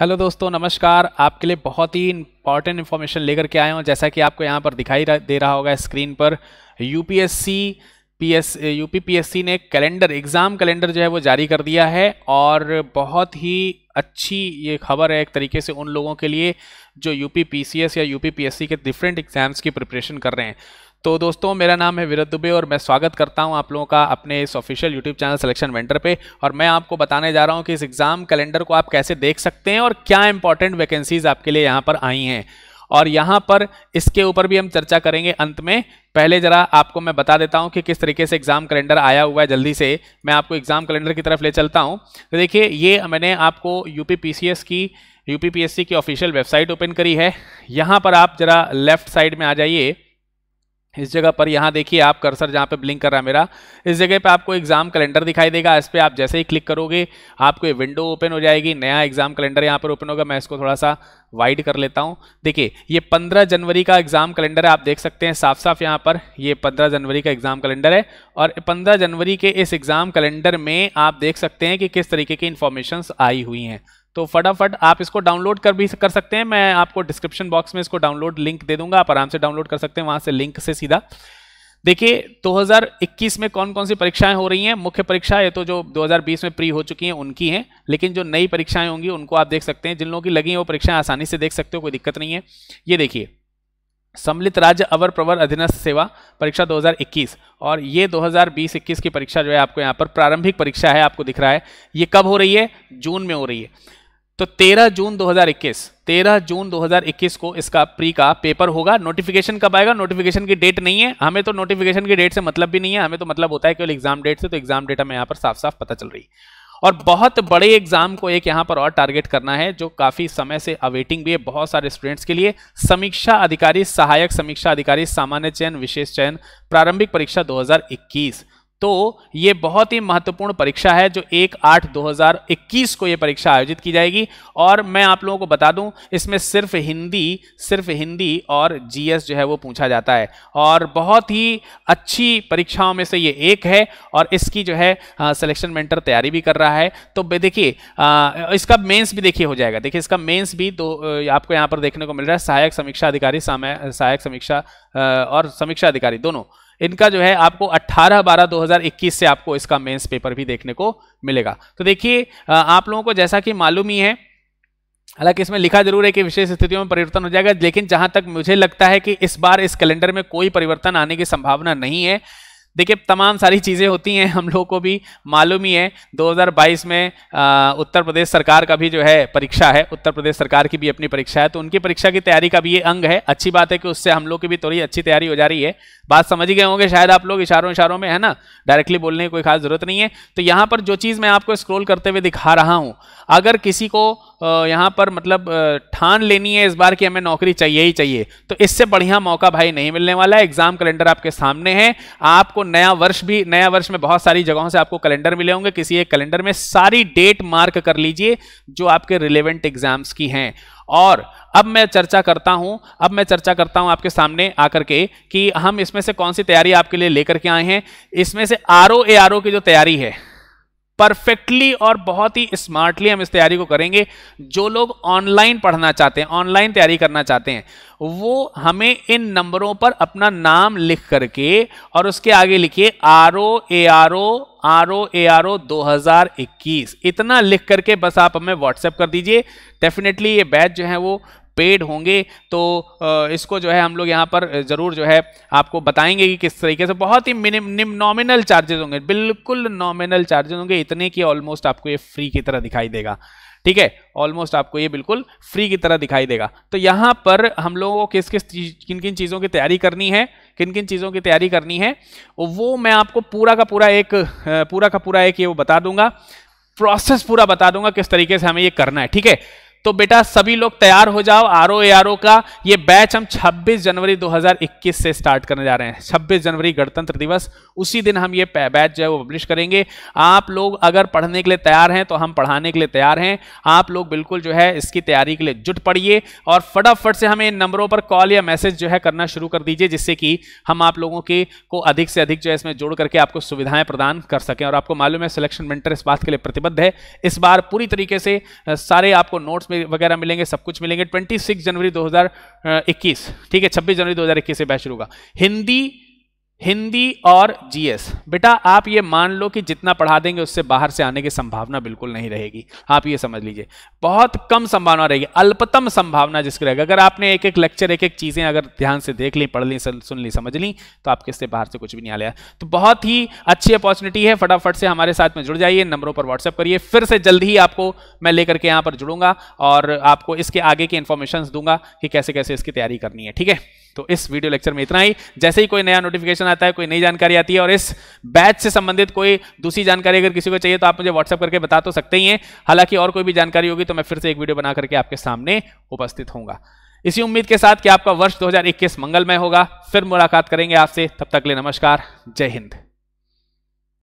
hello दोस्तों नमस्कार आपके लिए बहुत ही इंपॉर्टेंट इन्फॉर्मेशन लेकर के आया हूँ जैसा कि आपको यहाँ पर दिखाई दे रहा होगा स्क्रीन पर यूपीएससी पीएस यूपीपीएससी ने कैलेंडर एग्ज़ाम कैलेंडर जो है वो जारी कर दिया है और बहुत ही अच्छी ये खबर है एक तरीके से उन लोगों के लिए जो यूपी या यूपीपीएससी के डिफरेंट एग्ज़ाम्स की प्रिपरेशन कर रहे हैं तो दोस्तों मेरा नाम है विरत दुबे और मैं स्वागत करता हूं आप लोगों का अपने इस ऑफिशियल यूट्यूब चैनल सिलेक्शन वेंटर पे और मैं आपको बताने जा रहा हूं कि इस एग्ज़ाम कैलेंडर को आप कैसे देख सकते हैं और क्या इंपॉर्टेंट वैकेंसीज़ आपके लिए यहाँ पर आई हैं और यहाँ पर इसके ऊपर भी हम चर्चा करेंगे अंत में पहले जरा आपको मैं बता देता हूँ कि किस तरीके से एग्ज़ाम कैलेंडर आया हुआ है जल्दी से मैं आपको एग्ज़ाम कैलेंडर की तरफ ले चलता हूँ तो देखिए ये मैंने आपको यू पी की यू की ऑफिशियल वेबसाइट ओपन करी है यहाँ पर आप जरा लेफ्ट साइड में आ जाइए इस जगह पर यहाँ देखिए आप कर्सर जहाँ पे ब्लिंक कर रहा है मेरा इस जगह पे आपको एग्जाम कैलेंडर दिखाई देगा इस पर आप जैसे ही क्लिक करोगे आपको ये विंडो ओपन हो जाएगी नया एग्जाम कैलेंडर यहाँ पर ओपन होगा मैं इसको थोड़ा सा वाइड कर लेता हूँ देखिए ये 15 जनवरी का एग्जाम कैलेंडर है आप देख सकते हैं साफ साफ यहाँ पर ये पंद्रह जनवरी का एग्जाम कैलेंडर है और पंद्रह जनवरी के इस एग्जाम कैलेंडर में आप देख सकते हैं कि किस तरीके की इन्फॉर्मेशन आई हुई हैं तो फटाफट आप इसको डाउनलोड कर भी कर सकते हैं मैं आपको डिस्क्रिप्शन बॉक्स में इसको डाउनलोड लिंक दे दूंगा आप आराम से डाउनलोड कर सकते हैं वहां से लिंक से सीधा देखिए 2021 में कौन कौन सी परीक्षाएं हो रही हैं मुख्य परीक्षा ये तो जो 2020 में प्री हो चुकी हैं उनकी हैं लेकिन जो नई परीक्षाएं होंगी उनको आप देख सकते हैं जिन लोगों की लगी हैं वो परीक्षाएं आसानी से देख सकते हो कोई दिक्कत नहीं है ये देखिए सम्मिलित राज्य अवर प्रवर अधीनस्थ सेवा परीक्षा 2021 और ये 2020-21 की परीक्षा जो है आपको यहाँ पर प्रारंभिक परीक्षा है आपको दिख रहा है ये कब हो रही है जून में हो रही है तो 13 जून 2021 13 जून 2021 को इसका प्री का पेपर होगा नोटिफिकेशन कब आएगा नोटिफिकेशन की डेट नहीं है हमें तो नोटिफिकेशन की डेट से मतलब भी नहीं है हमें तो मतलब होता है केवल एग्जाम डेट से तो एग्जाम डेट हमें यहाँ पर साफ साफ पता चल रही है और बहुत बड़े एग्जाम को एक यहाँ पर और टारगेट करना है जो काफी समय से अवेटिंग भी है बहुत सारे स्टूडेंट्स के लिए समीक्षा अधिकारी सहायक समीक्षा अधिकारी सामान्य चयन विशेष चयन प्रारंभिक परीक्षा 2021 तो ये बहुत ही महत्वपूर्ण परीक्षा है जो एक आठ 2021 को ये परीक्षा आयोजित की जाएगी और मैं आप लोगों को बता दूं इसमें सिर्फ हिंदी सिर्फ हिंदी और जीएस जो है वो पूछा जाता है और बहुत ही अच्छी परीक्षाओं में से ये एक है और इसकी जो है सिलेक्शन मेंटर तैयारी भी कर रहा है तो देखिए इसका मेन्स भी देखिए हो जाएगा देखिए इसका मेन्स भी तो आपको यहाँ पर देखने को मिल रहा है सहायक समीक्षा अधिकारी सहायक समीक्षा और समीक्षा अधिकारी दोनों इनका जो है आपको 18 बारह 2021 से आपको इसका मेंस पेपर भी देखने को मिलेगा तो देखिए आप लोगों को जैसा कि मालूम ही है हालांकि इसमें लिखा जरूर है कि विशेष स्थितियों में परिवर्तन हो जाएगा लेकिन जहां तक मुझे लगता है कि इस बार इस कैलेंडर में कोई परिवर्तन आने की संभावना नहीं है देखिए तमाम सारी चीज़ें होती हैं हम लोग को भी मालूम ही है 2022 में आ, उत्तर प्रदेश सरकार का भी जो है परीक्षा है उत्तर प्रदेश सरकार की भी अपनी परीक्षा है तो उनकी परीक्षा की तैयारी का भी ये अंग है अच्छी बात है कि उससे हम लोग की भी थोड़ी अच्छी तैयारी हो जा रही है बात समझ गए होंगे शायद आप लोग इशारों इशारों में है ना डायरेक्टली बोलने की कोई खास ज़रूरत नहीं है तो यहाँ पर जो चीज़ मैं आपको स्क्रोल करते हुए दिखा रहा हूँ अगर किसी को यहाँ पर मतलब ठान लेनी है इस बार कि हमें नौकरी चाहिए ही चाहिए तो इससे बढ़िया मौका भाई नहीं मिलने वाला है एग्जाम कैलेंडर आपके सामने है आपको नया वर्ष भी नया वर्ष में बहुत सारी जगहों से आपको कैलेंडर मिले होंगे किसी एक कैलेंडर में सारी डेट मार्क कर लीजिए जो आपके रिलेवेंट एग्जाम्स की हैं और अब मैं चर्चा करता हूं अब मैं चर्चा करता हूं आपके सामने आकर के कि हम इसमें से कौन सी तैयारी आपके लिए लेकर के आए हैं इसमें से आर ओ ए आर ओ की जो तैयारी है परफेक्टली और बहुत ही स्मार्टली हम इस तैयारी को करेंगे जो लोग ऑनलाइन पढ़ना चाहते हैं ऑनलाइन तैयारी करना चाहते हैं वो हमें इन नंबरों पर अपना नाम लिख करके और उसके आगे लिखिए R O A R O R O A R O दो हजार इक्कीस इतना लिख करके बस आप हमें व्हाट्सएप कर दीजिए डेफिनेटली ये बैच जो है वो पेड होंगे तो इसको जो है हम लोग यहाँ पर ज़रूर जो है आपको बताएंगे कि किस तरीके से बहुत ही मिनिम नॉमिनल चार्जेस होंगे बिल्कुल नॉमिनल चार्जेस होंगे इतने कि ऑलमोस्ट आपको ये फ्री की तरह दिखाई देगा ठीक है ऑलमोस्ट आपको ये बिल्कुल फ्री की तरह दिखाई देगा तो यहाँ पर हम लोगों को किस किस किन किन चीज़ों की तैयारी करनी है किन किन चीज़ों की तैयारी करनी है वो मैं आपको पूरा का पूरा एक पूरा का पूरा एक ये वो बता दूंगा प्रोसेस पूरा बता दूंगा किस तरीके से हमें ये करना है ठीक है तो बेटा सभी लोग तैयार हो जाओ आर ओ आर ओ का ये बैच हम 26 जनवरी 2021 से स्टार्ट करने जा रहे हैं 26 जनवरी गणतंत्र दिवस उसी दिन हम ये बैच जो है वो पब्लिश करेंगे आप लोग अगर पढ़ने के लिए तैयार हैं तो हम पढ़ाने के लिए तैयार हैं आप लोग बिल्कुल जो है इसकी तैयारी के लिए जुट पड़िए और फटाफट से हमें इन नंबरों पर कॉल या मैसेज जो है करना शुरू कर दीजिए जिससे कि हम आप लोगों के को अधिक से अधिक जो है इसमें जोड़ करके आपको सुविधाएं प्रदान कर सकें और आपको मालूम है सिलेक्शन मेंटर इस बात के लिए प्रतिबद्ध है इस बार पूरी तरीके से सारे आपको नोट्स नोट्स वगैरह मिलेंगे सब कुछ मिलेंगे 26 जनवरी 2021 ठीक है 26 जनवरी 2021 से बैच शुरू होगा हिंदी हिंदी और जीएस बेटा आप ये मान लो कि जितना पढ़ा देंगे उससे बाहर से आने की संभावना बिल्कुल नहीं रहेगी आप ये समझ लीजिए बहुत कम संभावना रहेगी अल्पतम संभावना जिसकी रहेगी अगर आपने एक एक लेक्चर एक एक चीज़ें अगर ध्यान से देख ली पढ़ ली सुन ली समझ ली तो आपके इससे बाहर से कुछ भी नहीं आ लिया तो बहुत ही अच्छी अपॉर्चुनिटी है फटाफट से हमारे साथ में जुड़ जाइए नंबरों पर व्हाट्सएप करिए फिर से जल्द ही आपको मैं लेकर के यहाँ पर जुड़ूंगा और आपको इसके आगे की इन्फॉर्मेशन दूंगा कि कैसे कैसे इसकी तैयारी करनी है ठीक है तो इस वीडियो लेक्चर में इतना ही जैसे ही कोई नया नोटिफिकेशन आता है कोई नई जानकारी आती है और इस बैच से संबंधित कोई दूसरी जानकारी अगर किसी को चाहिए तो आप मुझे व्हाट्सअप करके बता तो सकते ही हैं हालांकि और कोई भी जानकारी होगी तो मैं फिर से एक वीडियो बना करके आपके सामने उपस्थित होऊंगा इसी उम्मीद के साथ कि आपका वर्ष 2021 मंगलमय होगा फिर मुलाकात करेंगे आपसे तब तक ले नमस्कार जय हिंद